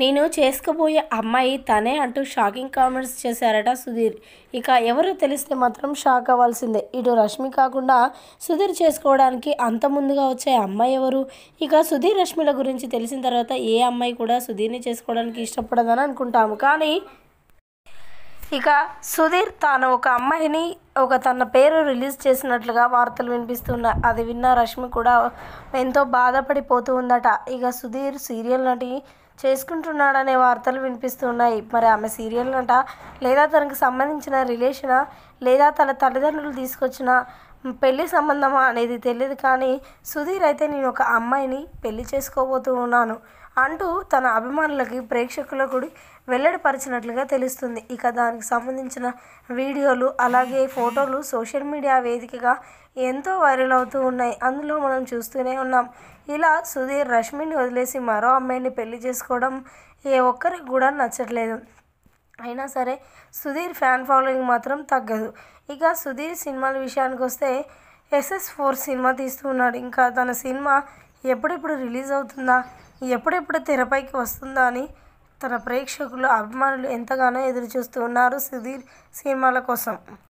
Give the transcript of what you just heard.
నేను చేసుకోబోయే అమ్మాయి తనే అంటూ షాకింగ్ కామెంట్స్ చేశారట సుధీర్ ఇక ఎవరు తెలిస్తే మాత్రం షాక్ అవ్వాల్సిందే ఇటు రష్మి కాకుండా సుధీర్ చేసుకోవడానికి అంత ముందుగా వచ్చే అమ్మాయి ఎవరు ఇక సుధీర్ రష్మిల గురించి తెలిసిన తర్వాత ఏ అమ్మాయి కూడా సుధీర్ని చేసుకోవడానికి ఇష్టపడదని అనుకుంటాము కానీ ఇక సుధీర్ తాను ఒక అమ్మాయిని ఒక తన పేరు రిలీజ్ చేసినట్లుగా వార్తలు వినిపిస్తున్నాయి అది విన్న రష్మి కూడా ఎంతో బాధపడిపోతూ ఉందట ఇక సుధీర్ సీరియల్ నటి చేసుకుంటున్నాడనే వార్తలు వినిపిస్తున్నాయి మరి ఆమె సీరియల్ అంట లేదా తనకు సంబంధించిన రిలేషనా లేదా తన తల్లిదండ్రులు తీసుకొచ్చిన పెళ్లి సంబంధమా అనేది తెలియదు కానీ సుధీర్ అయితే నేను ఒక అమ్మాయిని పెళ్లి చేసుకోబోతూ ఉన్నాను అంటూ తన అభిమానులకి ప్రేక్షకులకు వెల్లడిపరిచినట్లుగా తెలుస్తుంది ఇక దానికి సంబంధించిన వీడియోలు అలాగే ఫోటోలు సోషల్ మీడియా వేదికగా ఎంతో వైరల్ అవుతూ ఉన్నాయి అందులో మనం చూస్తూనే ఉన్నాం ఇలా సుధీర్ రష్మిని వదిలేసి మరో అమ్మాయిని పెళ్లి చేసుకోవడం ఏ ఒక్కరికి కూడా నచ్చట్లేదు అయినా సరే సుధీర్ ఫ్యాన్ ఫాలోయింగ్ మాత్రం తగ్గదు ఇక సుధీర్ సినిమాల విషయానికి వస్తే ఎస్ఎస్ ఫోర్ సినిమా తీస్తున్నాడు ఇంకా తన సినిమా ఎప్పుడెప్పుడు రిలీజ్ అవుతుందా ఎప్పుడెప్పుడు తెరపైకి వస్తుందా అని తన ప్రేక్షకులు అభిమానులు ఎంతగానో ఎదురు చూస్తూ ఉన్నారు సుధీర్ సినిమాల కోసం